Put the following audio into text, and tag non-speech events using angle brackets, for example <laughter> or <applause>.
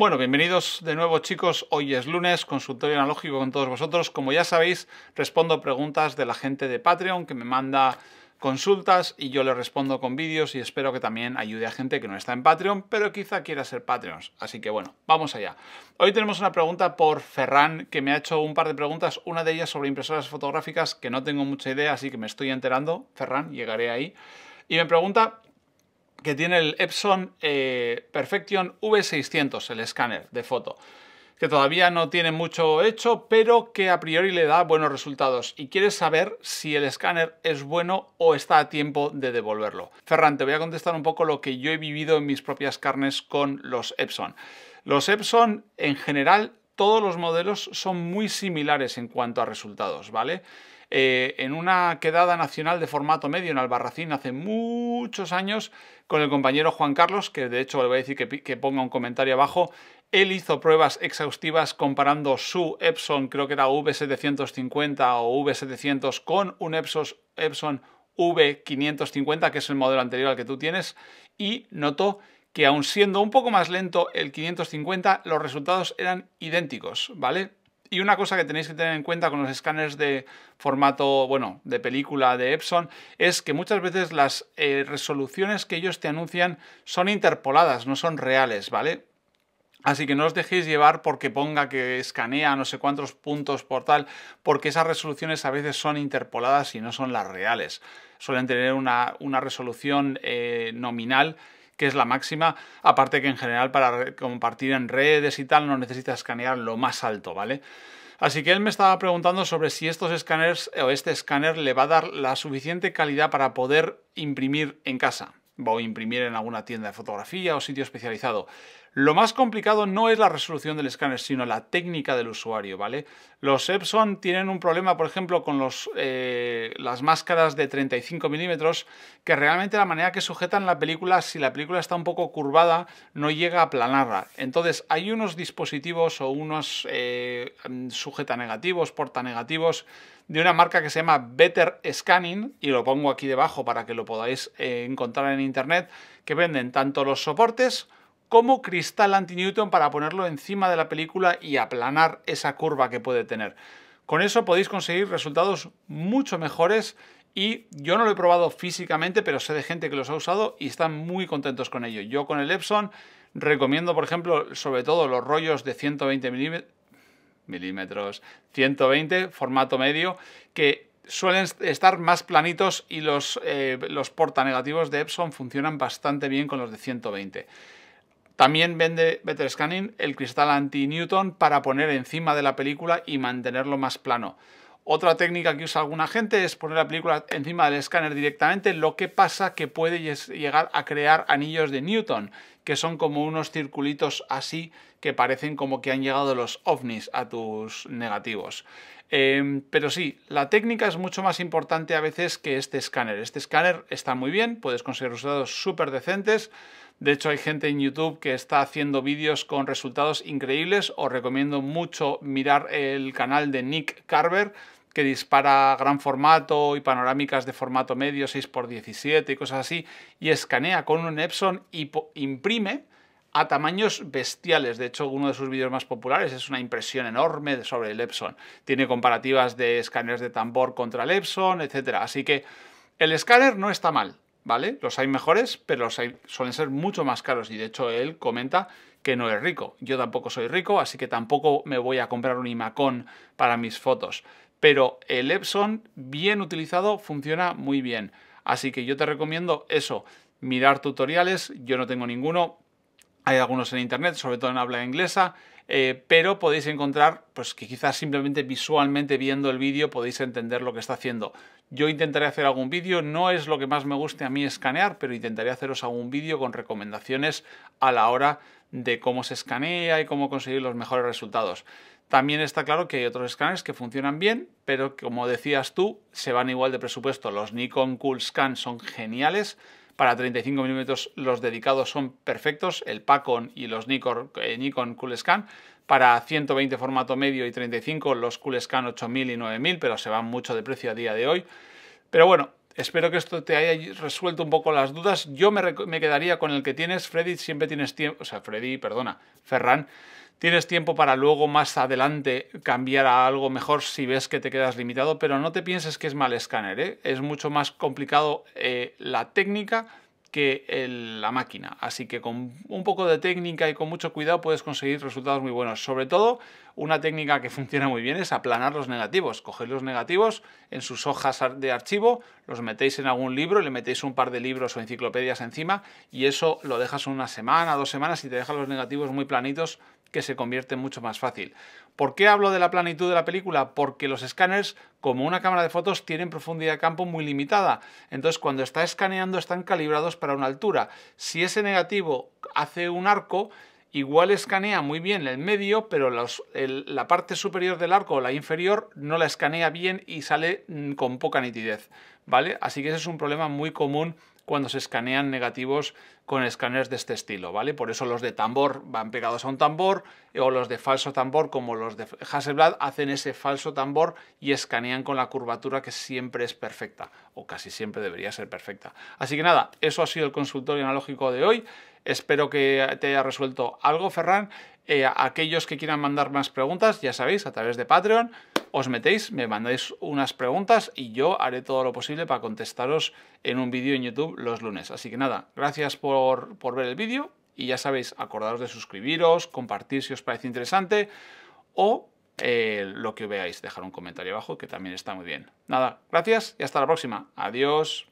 Bueno, bienvenidos de nuevo chicos, hoy es lunes, consultorio analógico con todos vosotros. Como ya sabéis, respondo preguntas de la gente de Patreon que me manda consultas y yo le respondo con vídeos y espero que también ayude a gente que no está en Patreon, pero quizá quiera ser Patreons. Así que bueno, vamos allá. Hoy tenemos una pregunta por Ferran, que me ha hecho un par de preguntas, una de ellas sobre impresoras fotográficas, que no tengo mucha idea, así que me estoy enterando. Ferran, llegaré ahí. Y me pregunta que tiene el Epson eh, Perfection V600, el escáner de foto, que todavía no tiene mucho hecho, pero que a priori le da buenos resultados y quieres saber si el escáner es bueno o está a tiempo de devolverlo. Ferran, te voy a contestar un poco lo que yo he vivido en mis propias carnes con los Epson. Los Epson en general todos los modelos son muy similares en cuanto a resultados, ¿vale? Eh, en una quedada nacional de formato medio en Albarracín hace muchos años con el compañero Juan Carlos, que de hecho le voy a decir que, ponga un comentario abajo. Él hizo pruebas exhaustivas comparando su Epson, creo que era V750 o V700, con un Epson V550, que es el modelo anterior al que tú tienes, y notó que aun siendo un poco más lento el 550, los resultados eran idénticos, ¿vale? Y una cosa que tenéis que tener en cuenta con los escáneres de formato, bueno, de película de Epson, es que muchas veces las eh, resoluciones que ellos te anuncian son interpoladas, no son reales, ¿vale? Así que no os dejéis llevar porque ponga que escanea no sé cuántos puntos por tal, porque esas resoluciones a veces son interpoladas y no son las reales. Suelen tener una, resolución eh, nominal que es la máxima, aparte que en general para compartir en redes y tal no necesitas escanear lo más alto, ¿vale? Así que él me estaba preguntando sobre si estos escáneres o este escáner le va a dar la suficiente calidad para poder imprimir en casa o imprimir en alguna tienda de fotografía o sitio especializado. Lo más complicado no es la resolución del escáner, sino la técnica del usuario, ¿vale? Los Epson tienen un problema, por ejemplo, con los, eh, las máscaras de 35 milímetros, que realmente la manera que sujetan la película, si la película está un poco curvada, no llega a aplanarla. Entonces, hay unos dispositivos o unos eh, sujeta negativos, porta negativos, de una marca que se llama Better Scanning, y lo pongo aquí debajo para que lo podáis eh, encontrar en internet, que venden tanto los soportes, como cristal anti-Newton para ponerlo encima de la película y aplanar esa curva que puede tener. Con eso podéis conseguir resultados mucho mejores y yo no lo he probado físicamente, pero sé de gente que los ha usado y están muy contentos con ello. Yo con el Epson recomiendo, por ejemplo, sobre todo los rollos de 120 milímetros milímetros, 120, formato medio, que suelen estar más planitos y los, eh, los portanegativos de Epson funcionan bastante bien con los de 120. También vende Better Scanning el cristal anti-Newton para poner encima de la película y mantenerlo más plano. Otra técnica que usa alguna gente es poner la película encima del escáner directamente, lo que pasa que puede llegar a crear anillos de Newton, que son como unos circulitos así que parecen como que han llegado los ovnis a tus negativos. Em, pero sí, la técnica es mucho más importante a veces que este escáner. Este escáner está muy bien, puedes conseguir resultados súper decentes, de hecho, hay gente en YouTube que está haciendo vídeos con resultados increíbles. Os recomiendo mucho mirar el canal de Nick Carver que dispara gran formato y panorámicas de formato medio 6x17 y cosas así, y escanea con un Epson y imprime a tamaños bestiales. De hecho, uno de sus vídeos más populares es una impresión enorme sobre el Epson. Tiene comparativas de escáneres de tambor contra el Epson, etc. Así que el escáner no está mal. ¿vale? Los hay mejores, pero los suelen ser mucho más caros y de hecho él comenta que no es rico. Yo tampoco soy rico, así que tampoco me voy a comprar un imacón para mis fotos. Pero el Epson, bien utilizado, funciona muy bien. Así que yo te recomiendo eso, mirar tutoriales, yo no tengo ninguno, hay algunos en internet, sobre todo en habla inglesa, eh, pero podéis encontrar, pues que quizás simplemente visualmente viendo el vídeo podéis entender lo que está haciendo. Yo intentaré hacer algún vídeo, no es lo que más me guste a mí escanear, pero intentaré haceros algún vídeo con recomendaciones a la hora de cómo se escanea y cómo conseguir los mejores resultados. También está claro que hay otros escáneres que funcionan bien, pero como decías tú, se van igual de presupuesto. Los Nikon Cool Scan son geniales, para 35 mm los dedicados son perfectos, el Pacon y los Nikon, eh, Nikon Coolscan. Para 120 formato medio y 35 los Coolscan 8000 y 9000, pero se van mucho de precio a día de hoy. Pero bueno, Espero que esto te haya resuelto un poco las dudas. Yo me, me quedaría con el que tienes, Freddy. Siempre tienes tiempo. O sea, Freddy, perdona, Ferran. Tienes tiempo para luego más adelante cambiar a algo mejor si ves que te quedas limitado, pero no te pienses que es mal escáner. ¿eh? Es mucho más complicado eh, la técnica que la máquina. Así que con un poco de técnica y con mucho cuidado puedes conseguir resultados muy buenos. Sobre todo, una técnica que <laughs> funciona muy bien es aplanar los negativos. coger los negativos en sus hojas de archivo, los metéis en algún libro, le metéis un par de libros o enciclopedias encima y eso lo dejas una semana, dos semanas y te deja los negativos muy planitos que se convierte mucho más fácil. ¿Por qué hablo de la planitud de la película? Porque los escáneres, como una cámara de fotos, tienen profundidad de campo muy limitada. Entonces, cuando está escaneando, están calibrados para una altura. Si ese negativo hace un arco, igual escanea muy bien el medio, pero la parte superior del arco o la inferior no la escanea bien y sale mm, con poca nitidez. ¿Vale? Así que ese es un problema muy común cuando se escanean negativos con escáneres de este estilo, ¿vale? Por eso los de tambor van pegados a un tambor o los de falso tambor como los de Hasselblad hacen ese falso tambor y escanean con la curvatura que siempre es perfecta o casi siempre debería ser perfecta. Así que nada, eso ha sido el consultorio analógico de hoy. Espero que te haya resuelto algo, Ferran. Eh, aquellos que quieran mandar más preguntas, ya sabéis, a través de Patreon os metéis, me mandáis unas preguntas y yo haré todo lo posible para contestaros en un vídeo en YouTube los lunes. Así que nada, gracias por, ver el vídeo y ya sabéis, acordaros de suscribiros, compartir si os parece interesante o eh, lo que veáis, dejar un comentario abajo que también está muy bien. Nada, gracias y hasta la próxima. Adiós.